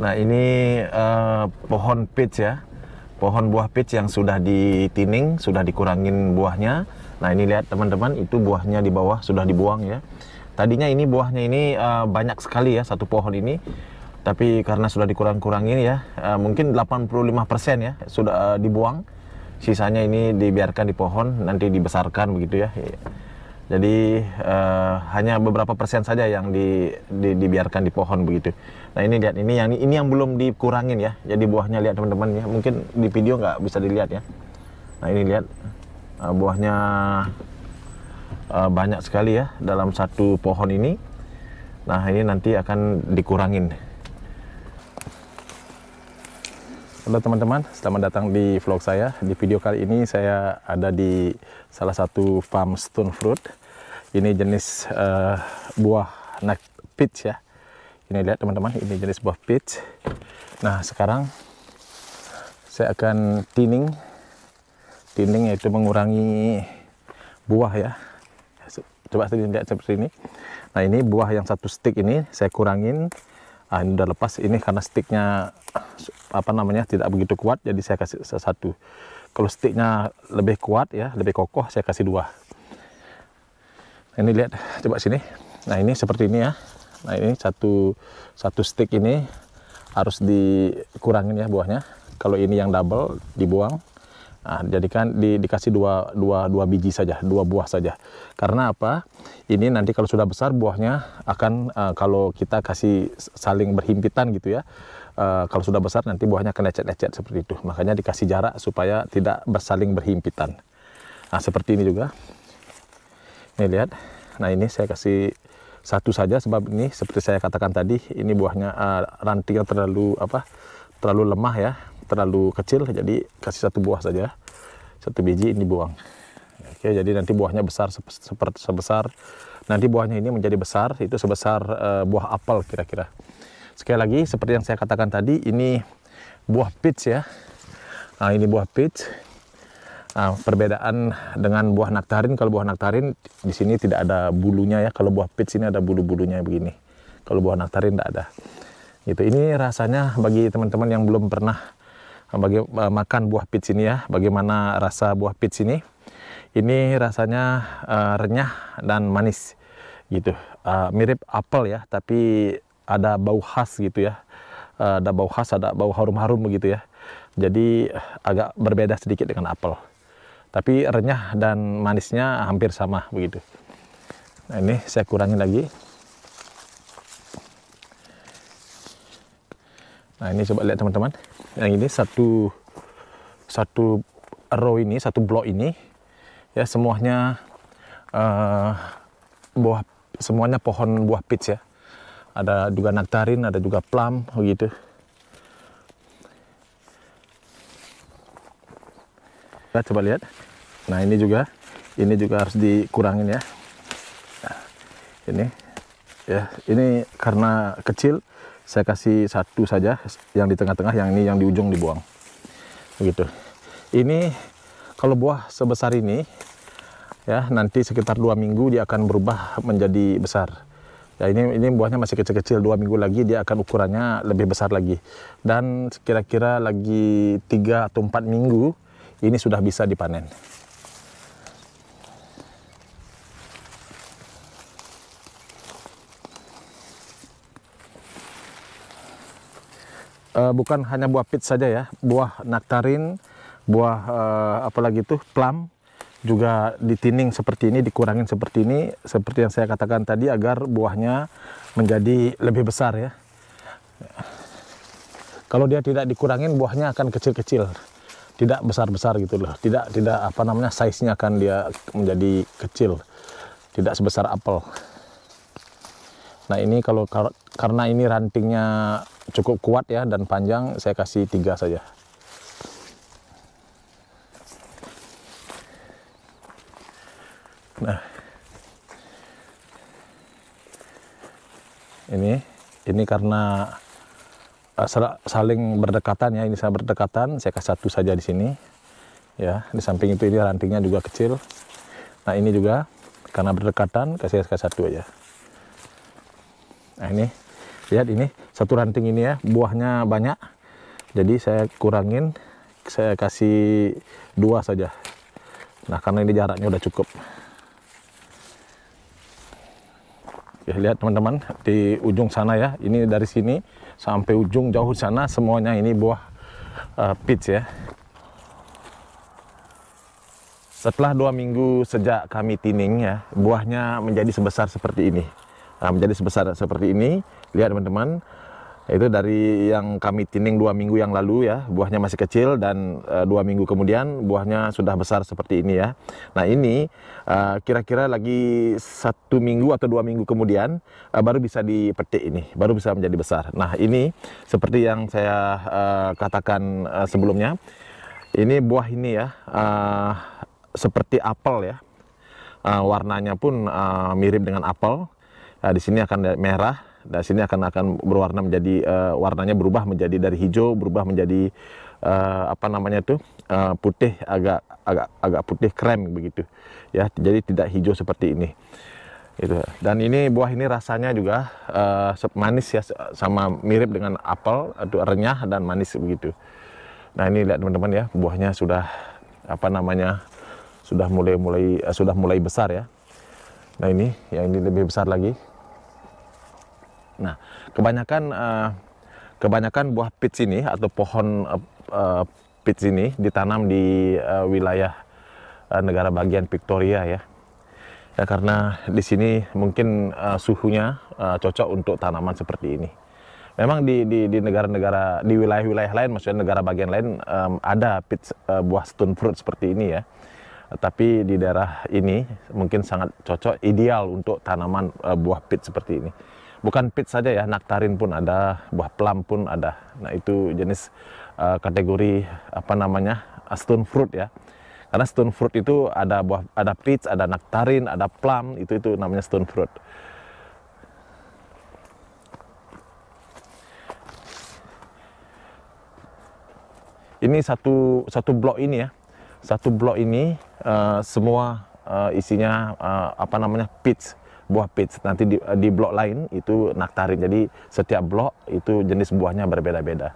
Nah ini uh, pohon peach ya, pohon buah peach yang sudah ditining, sudah dikurangin buahnya. Nah ini lihat teman-teman, itu buahnya di bawah sudah dibuang ya. Tadinya ini buahnya ini uh, banyak sekali ya satu pohon ini, tapi karena sudah dikurang-kurangin ya, uh, mungkin 85% ya sudah uh, dibuang. Sisanya ini dibiarkan di pohon, nanti dibesarkan begitu ya. Jadi uh, hanya beberapa persen saja yang di, di, dibiarkan di pohon begitu. Nah ini lihat ini yang ini yang belum dikurangin ya. Jadi buahnya lihat teman-teman ya. Mungkin di video nggak bisa dilihat ya. Nah ini lihat uh, buahnya uh, banyak sekali ya dalam satu pohon ini. Nah ini nanti akan dikurangin. Halo teman-teman, selamat datang di vlog saya. Di video kali ini saya ada di salah satu farm stone fruit ini jenis uh, buah naik peach ya ini lihat teman-teman ini jenis buah peach nah sekarang saya akan tining tining yaitu mengurangi buah ya coba saya lihat seperti ini nah ini buah yang satu stick ini saya kurangin nah, ini udah lepas ini karena sticknya apa namanya tidak begitu kuat jadi saya kasih satu kalau sticknya lebih kuat ya lebih kokoh saya kasih dua ini lihat coba sini nah ini seperti ini ya nah ini satu satu stick ini harus dikurangin ya buahnya kalau ini yang double dibuang nah, jadikan di, dikasih dua, dua, dua biji saja dua buah saja karena apa ini nanti kalau sudah besar buahnya akan uh, kalau kita kasih saling berhimpitan gitu ya Uh, kalau sudah besar nanti buahnya akan lecet-lecet seperti itu. Makanya dikasih jarak supaya tidak bersaling berhimpitan. Nah, seperti ini juga. Nih lihat. Nah ini saya kasih satu saja sebab ini seperti saya katakan tadi ini buahnya uh, eh, rantingnya terlalu apa terlalu lemah ya terlalu kecil jadi kasih satu buah saja satu biji ini buang oke jadi nanti buahnya besar seperti sebesar nanti buahnya ini menjadi besar itu sebesar uh, buah apel kira-kira sekali lagi seperti yang saya katakan tadi ini buah peach ya nah ini buah peach Nah, perbedaan dengan buah naktarin, kalau buah naktarin di sini tidak ada bulunya ya. Kalau buah peach ini ada bulu-bulunya begini. Kalau buah naktarin tidak ada. Gitu. Ini rasanya bagi teman-teman yang belum pernah eh, bagi uh, makan buah peach ini ya, bagaimana rasa buah peach ini? Ini rasanya uh, renyah dan manis gitu. Uh, mirip apel ya, tapi ada bau khas gitu ya. Uh, ada bau khas, ada bau harum-harum begitu ya. Jadi agak berbeda sedikit dengan apel tapi renyah dan manisnya hampir sama begitu nah ini saya kurangi lagi nah ini coba lihat teman-teman yang ini satu satu row ini satu blok ini ya semuanya uh, buah semuanya pohon buah peach ya ada juga nektarin ada juga plum begitu Kita nah, coba lihat. Nah, ini juga ini juga harus dikurangin ya. Nah, ini ya, ini karena kecil saya kasih satu saja yang di tengah-tengah, yang ini yang di ujung dibuang. Begitu. Ini kalau buah sebesar ini ya nanti sekitar dua minggu dia akan berubah menjadi besar. Ya, ini ini buahnya masih kecil-kecil dua minggu lagi dia akan ukurannya lebih besar lagi dan kira-kira lagi tiga atau empat minggu ini sudah bisa dipanen. uh, bukan hanya buah pit saja ya, buah naktarin, buah uh, eh, apalagi itu plum juga ditining seperti ini, dikurangin seperti ini, seperti yang saya katakan tadi agar buahnya menjadi lebih besar ya. Kalau dia tidak dikurangin buahnya akan kecil-kecil tidak besar-besar gitu loh. Tidak tidak apa namanya size-nya akan dia menjadi kecil. Tidak sebesar apel. Nah, ini kalau kar karena ini rantingnya cukup kuat ya dan panjang, saya kasih tiga saja. Nah, ini ini karena saling berdekatan ya ini saya berdekatan saya kasih satu saja di sini ya di samping itu ini rantingnya juga kecil nah ini juga karena berdekatan kasih kasih satu aja nah ini lihat ini satu ranting ini ya buahnya banyak jadi saya kurangin saya kasih dua saja nah karena ini jaraknya udah cukup ya lihat teman-teman di ujung sana ya ini dari sini sampai ujung jauh sana semuanya ini buah uh, peach ya setelah dua minggu sejak kami tining ya buahnya menjadi sebesar seperti ini nah, menjadi sebesar seperti ini lihat teman-teman itu dari yang kami tining dua minggu yang lalu ya buahnya masih kecil dan e, dua minggu kemudian buahnya sudah besar seperti ini ya nah ini eh, kira-kira e, lagi satu minggu atau dua minggu kemudian e, baru bisa dipetik ini baru bisa menjadi besar nah ini seperti yang saya e, katakan e, sebelumnya ini buah ini ya e, seperti apel ya e, warnanya pun e, mirip dengan apel Nah, di sini akan merah Nah, sini akan akan berwarna menjadi uh, warnanya berubah menjadi dari hijau berubah menjadi uh, apa namanya tuh eh, putih agak agak agak putih krem begitu. Ya, jadi tidak hijau seperti ini. Itu. Dan ini buah ini rasanya juga uh, manis ya sama mirip dengan apel, atau renyah dan manis begitu. Nah, ini lihat teman-teman ya, buahnya sudah apa namanya? sudah mulai mulai uh, sudah mulai besar ya. Nah, ini yang ini lebih besar lagi. Nah, kebanyakan uh, kebanyakan buah pit ini atau pohon uh, uh, pit ini ditanam di uh, wilayah uh, negara bagian Victoria ya. Ya karena di sini mungkin uh, suhunya uh, cocok untuk tanaman seperti ini. Memang di di negara-negara di wilayah-wilayah lain, maksudnya negara bagian lain um, ada pit uh, buah stone fruit seperti ini ya tapi di daerah ini mungkin sangat cocok ideal untuk tanaman buah pit seperti ini bukan pit saja ya, naktarin pun ada, buah plum pun ada. Nah, itu jenis uh, kategori apa namanya? Eh, stone fruit ya. Karena stone fruit itu ada buah ada peach, ada naktarin, ada plum, itu itu namanya stone fruit. Ini satu satu blok ini ya. Satu blok ini uh, semua uh, isinya uh, apa namanya peach buah peach. Nanti di, di blok lain itu naktarin. Jadi setiap blok itu jenis buahnya berbeda-beda.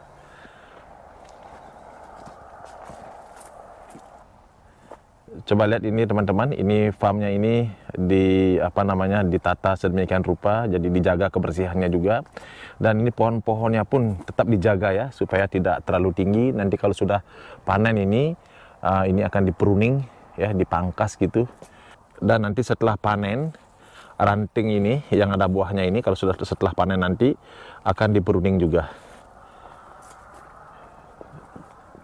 Coba lihat ini teman-teman, ini farmnya ini di apa namanya ditata sedemikian rupa, jadi dijaga kebersihannya juga. Dan ini pohon-pohonnya pun tetap dijaga ya supaya tidak terlalu tinggi. Nanti kalau sudah panen ini, eh, ini akan dipruning ya, dipangkas gitu. Dan nanti setelah panen ranting ini yang ada buahnya ini kalau sudah setelah panen nanti akan diperuning juga.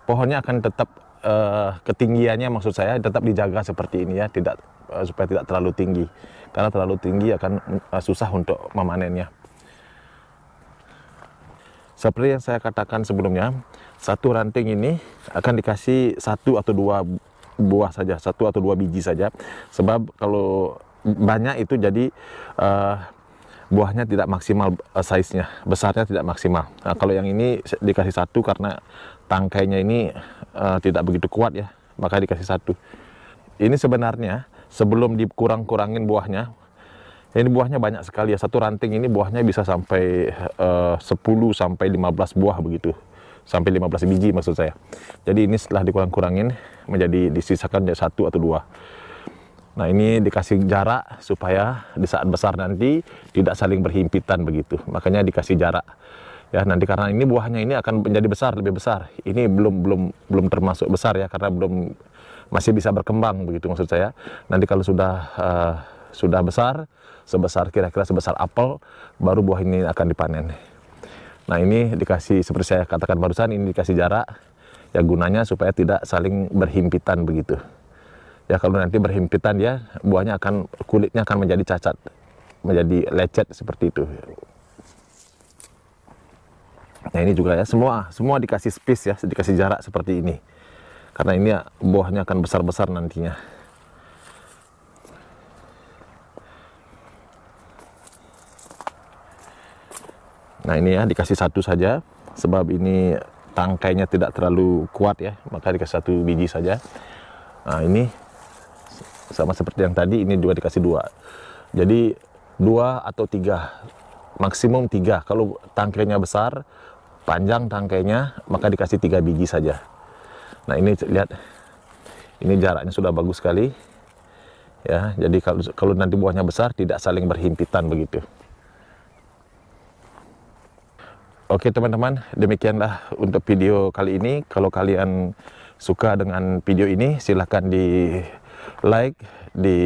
Pohonnya akan tetap uh, ketinggiannya maksud saya tetap dijaga seperti ini ya, tidak uh, supaya tidak terlalu tinggi. Karena terlalu tinggi akan uh, susah untuk memanennya. Seperti yang saya katakan sebelumnya, satu ranting ini akan dikasih satu atau dua buah saja, satu atau dua biji saja. Sebab kalau banyak itu jadi uh, buahnya tidak maksimal uh, size-nya, besarnya tidak maksimal. Nah, kalau yang ini dikasih satu karena tangkainya ini uh, tidak begitu kuat ya, maka dikasih satu. Ini sebenarnya sebelum dikurang-kurangin buahnya, ini buahnya banyak sekali ya. Satu ranting ini buahnya bisa sampai uh, 10 sampai 15 buah begitu. Sampai 15 biji maksud saya. Jadi ini setelah dikurang-kurangin menjadi disisakan satu atau dua. Nah ini dikasih jarak supaya di saat besar nanti tidak saling berhimpitan begitu. Makanya dikasih jarak. Ya nanti karena ini buahnya ini akan menjadi besar lebih besar. Ini belum belum belum termasuk besar ya karena belum masih bisa berkembang begitu maksud saya. Nanti kalau sudah uh, sudah besar sebesar kira-kira sebesar apel baru buah ini akan dipanen. Nah ini dikasih seperti saya katakan barusan ini dikasih jarak ya gunanya supaya tidak saling berhimpitan begitu ya kalau nanti berhimpitan ya buahnya akan kulitnya akan menjadi cacat menjadi lecet seperti itu nah ini juga ya semua semua dikasih space ya dikasih jarak seperti ini karena ini ya, buahnya akan besar-besar nantinya nah ini ya dikasih satu saja sebab ini tangkainya tidak terlalu kuat ya maka dikasih satu biji saja nah ini sama seperti yang tadi ini juga dikasih dua jadi dua atau tiga maksimum tiga kalau tangkainya besar panjang tangkainya maka dikasih tiga biji saja nah ini lihat ini jaraknya sudah bagus sekali ya jadi kalau kalau nanti buahnya besar tidak saling berhimpitan begitu Oke teman-teman, demikianlah untuk video kali ini. Kalau kalian suka dengan video ini, silahkan di like, di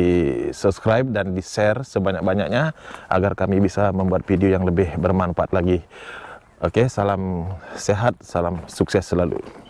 subscribe dan di share sebanyak-banyaknya agar kami bisa membuat video yang lebih bermanfaat lagi. Oke, salam sehat, salam sukses selalu.